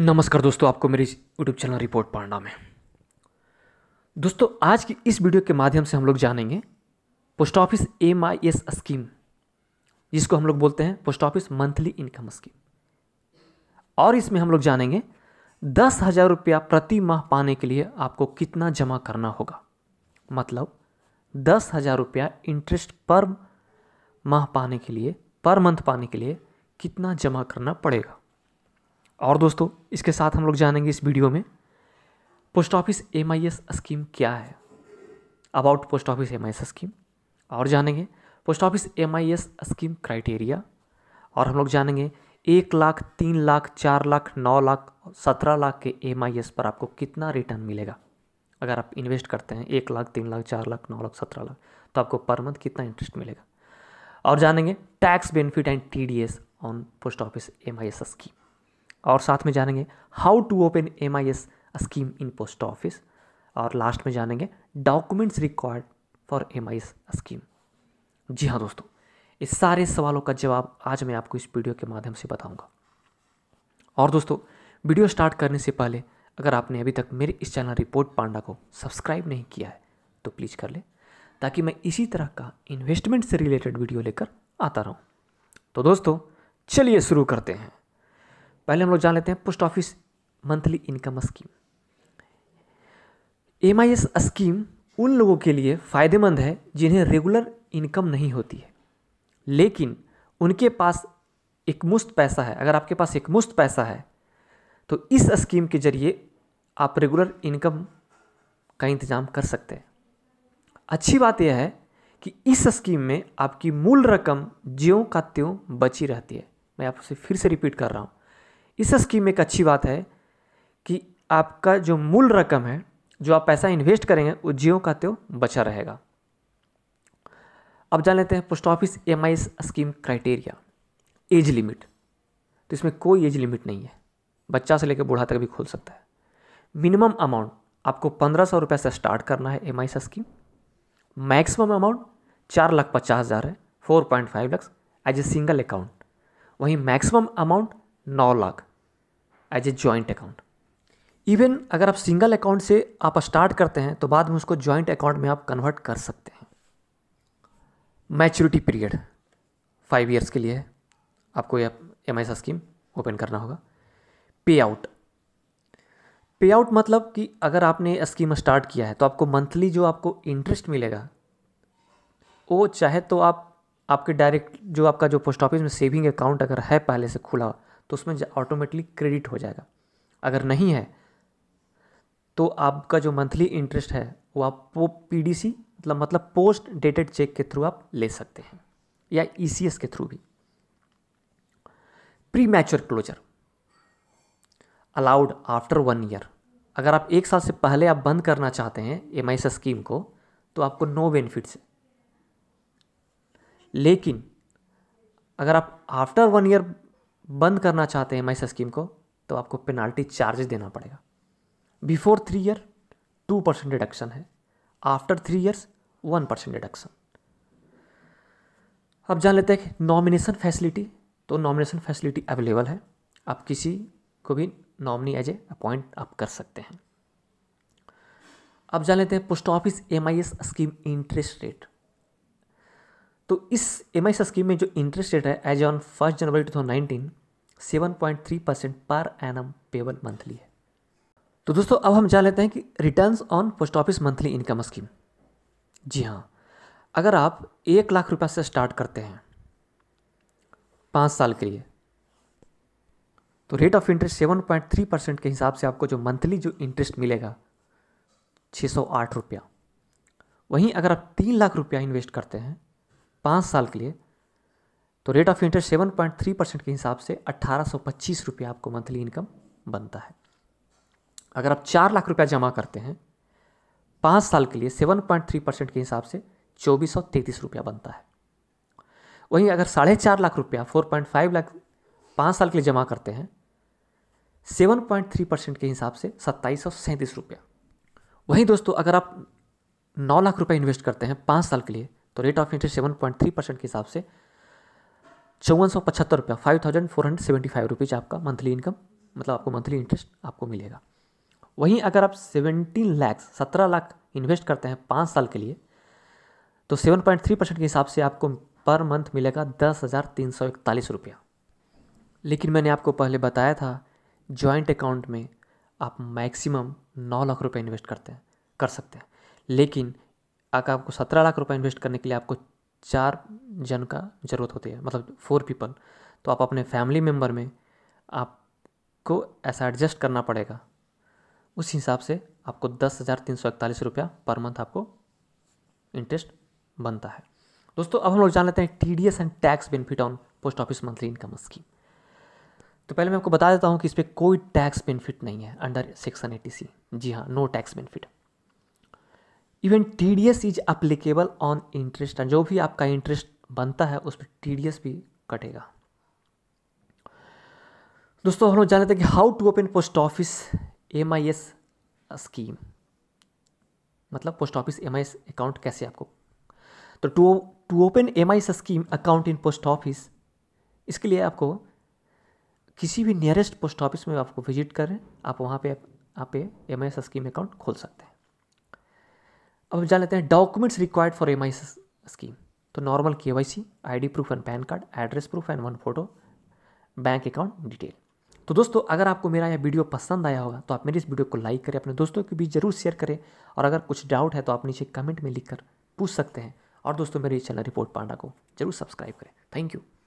नमस्कार दोस्तों आपको मेरी यूट्यूब चैनल रिपोर्ट पांडा में दोस्तों आज की इस वीडियो के माध्यम से हम लोग जानेंगे post office M I S scheme जिसको हम लोग बोलते हैं post office monthly income scheme और इसमें हम लोग जानेंगे दस हज़ार रुपया प्रति माह पाने के लिए आपको कितना जमा करना होगा मतलब दस हज़ार रुपया इंटरेस्ट पर माह पाने के लिए पर मंथ पाने के लिए कितना जमा करना पड़ेगा और दोस्तों इसके साथ हम लोग जानेंगे इस वीडियो में post office M I S scheme क्या है about post office M I S scheme और जानेंगे post office M I S scheme criteria और हम लोग जानेंगे एक लाख तीन लाख चार लाख नौ लाख सत्रह लाख के एम आई एस पर आपको कितना रिटर्न मिलेगा अगर आप इन्वेस्ट करते हैं एक लाख तीन लाख चार लाख नौ लाख सत्रह लाख तो आपको पर मंथ कितना इंटरेस्ट मिलेगा और जानेंगे tax benefit and T D S on post office M I S scheme और साथ में जानेंगे how to open M I S scheme in post office और लास्ट में जानेंगे documents required for M I S scheme जी हाँ दोस्तों इस सारे सवालों का जवाब आज मैं आपको इस वीडियो के माध्यम से बताऊंगा और दोस्तों वीडियो स्टार्ट करने से पहले अगर आपने अभी तक मेरे इस चैनल रिपोर्ट पांडा को सब्सक्राइब नहीं किया है तो प्लीज़ कर ले ताकि मैं इसी तरह का इन्वेस्टमेंट से रिलेटेड वीडियो लेकर आता रहूं। तो दोस्तों चलिए शुरू करते हैं पहले हम लोग जान लेते हैं post office monthly income scheme M I S scheme उन लोगों के लिए फ़ायदेमंद है जिन्हें रेगुलर इनकम नहीं होती है लेकिन उनके पास एक मुश्त पैसा है अगर आपके पास एक मुश्त पैसा है तो इस स्कीम के जरिए आप रेगुलर इनकम का इंतज़ाम कर सकते हैं अच्छी बात यह है कि इस स्कीम में आपकी मूल रकम ज्यों का त्यों बची रहती है मैं आपसे फिर से रिपीट कर रहा हूँ इस स्कीम एक अच्छी बात है कि आपका जो मूल रकम है जो आप पैसा इन्वेस्ट करेंगे वो जियो का त्यो बचा रहेगा अब जान लेते हैं post office M I scheme criteria age limit तो इसमें कोई एज लिमिट नहीं है बच्चा से लेकर बूढ़ा तक भी खोल सकता है मिनिमम अमाउंट आपको पंद्रह सौ रुपये से स्टार्ट करना है M I scheme maximum amount चार लाख पचास हज़ार है four point five lakh as a single account वहीं मैक्सिमम अमाउंट नौ lakh as a joint account even अगर आप सिंगल अकाउंट से आप स्टार्ट करते हैं तो बाद में उसको ज्वाइंट अकाउंट में आप कन्वर्ट कर सकते हैं मैच्योरिटी पीरियड फाइव ईयर्स के लिए है आपको यह एम आई सा स्कीम ओपन करना होगा पे आउट पे आउट मतलब कि अगर आपने स्कीम स्टार्ट किया है तो आपको मंथली जो आपको इंटरेस्ट मिलेगा वो चाहे तो आप आपके डायरेक्ट जो आपका जो पोस्ट ऑफिस में सेविंग अकाउंट अगर है पहले से खुला तो उसमें ऑटोमेटिकली क्रेडिट हो जाएगा अगर नहीं है तो आपका जो मंथली इंटरेस्ट है वो आप वो पी मतलब मतलब पोस्ट डेटेड चेक के थ्रू आप ले सकते हैं या ई e के थ्रू भी premature closure allowed after one year अगर आप एक साल से पहले आप बंद करना चाहते हैं एम आई स्कीम को तो आपको नो बेनिफिट्स है लेकिन अगर आप आफ्टर वन ईयर बंद करना चाहते हैं माइस स्कीम को तो आपको पेनाल्टी चार्जेस देना पड़ेगा before three year two percent deduction है after three years one percent deduction अब जान लेते हैं नॉमिनेशन फैसिलिटी तो नॉमिनेशन फैसिलिटी अवेलेबल है आप किसी को भी नॉमिनी एज ए अपॉइंट आप कर सकते हैं अब जान लेते हैं post office M I S scheme interest rate तो इस एम आई एस स्कीम में जो इंटरेस्ट रेट है as on first January two thousand nineteen 7.3 percent per annum payable monthly है तो दोस्तों अब हम जान लेते हैं कि return on post office monthly income scheme जी हाँ अगर आप एक लाख रुपये से स्टार्ट करते हैं पाँच साल के लिए तो rate of interest seven point three percent के हिसाब से आपको जो मंथली जो इंटरेस्ट मिलेगा छः सौ आठ रुपया वहीं अगर आप तीन लाख रुपया इन्वेस्ट करते हैं पाँच साल के लिए तो rate of interest seven point three percent के हिसाब से अट्ठारह सौ पच्चीस रुपया आपको मंथली इनकम बनता है अगर आप चार लाख रुपया जमा करते हैं पाँच साल के लिए सेवन पॉइंट थ्री परसेंट के हिसाब से चौबीस सौ तैंतीस रुपया बनता है वहीं अगर साढ़े चार लाख रुपया फोर पॉइंट फाइव लाख पाँच साल के लिए जमा करते हैं सेवन पॉइंट थ्री परसेंट के हिसाब से सत्ताईस सौ सैंतीस रुपया वहीं दोस्तों अगर आप नौ लाख रुपये इन्वेस्ट करते हैं पाँच साल के लिए तो rate of interest seven point three percent के हिसाब से चौवन सौ पचहत्तर रुपया five thousand four hundred seventy five rupees आपका मंथली इनकम मतलब आपको मंथली इंटरेस्ट आपको मिलेगा वहीं अगर आप सेवेंटीन लैक्स सत्रह लाख इन्वेस्ट करते हैं पाँच साल के लिए तो सेवन पॉइंट थ्री परसेंट के हिसाब से आपको पर मंथ मिलेगा दस हज़ार तीन सौ इकतालीस रुपया लेकिन मैंने आपको पहले बताया था ज्वाइंट अकाउंट में आप मैक्सिमम नौ लाख रुपये इन्वेस्ट करते हैं कर सकते हैं लेकिन अगर आपको सत्रह लाख रुपये इन्वेस्ट करने के लिए आपको चार जन का ज़रूरत होती है मतलब फोर पीपल तो आप अपने फैमिली मेम्बर में आपको ऐसा एडजस्ट करना पड़ेगा उस हिसाब से आपको दस हज़ार तीन सौ इकतालीस रुपया पर मंथ आपको इंटरेस्ट बनता है दोस्तों अब हम लोग जान लेते हैं T D S and tax benefit on post office monthly income scheme तो पहले मैं आपको बता देता हूँ कि इस पर कोई टैक्स बेनिफिट नहीं है अंडर सेक्शन एटी सी जी हाँ no tax benefit even T D S is applicable on interest जो भी आपका इंटरेस्ट बनता है उस पर टी डी एस भी कटेगा दोस्तों हम लोग जान लेते हैं कि how to open post office M I S scheme मतलब post office M I S account कैसे आपको तो to to open M I S scheme account in post office इसके लिए आपको किसी भी नियरेस्ट पोस्ट ऑफिस में आपको विजिट करें आप वहाँ पे आप पे M I S scheme account खोल सकते हैं अब जान लेते हैं documents required for M scheme तो normal K Y C I D proof and PAN card address proof and one photo bank account detail तो दोस्तों अगर आपको मेरा यह वीडियो पसंद आया होगा तो आप मेरी इस वीडियो को लाइक करें अपने दोस्तों के बीच जरूर शेयर करें और अगर कुछ डाउट है तो आप नीचे कमेंट में लिखकर पूछ सकते हैं और दोस्तों मेरे चैनल रिपोर्ट पांडा को जरूर सब्सक्राइब करें थैंक यू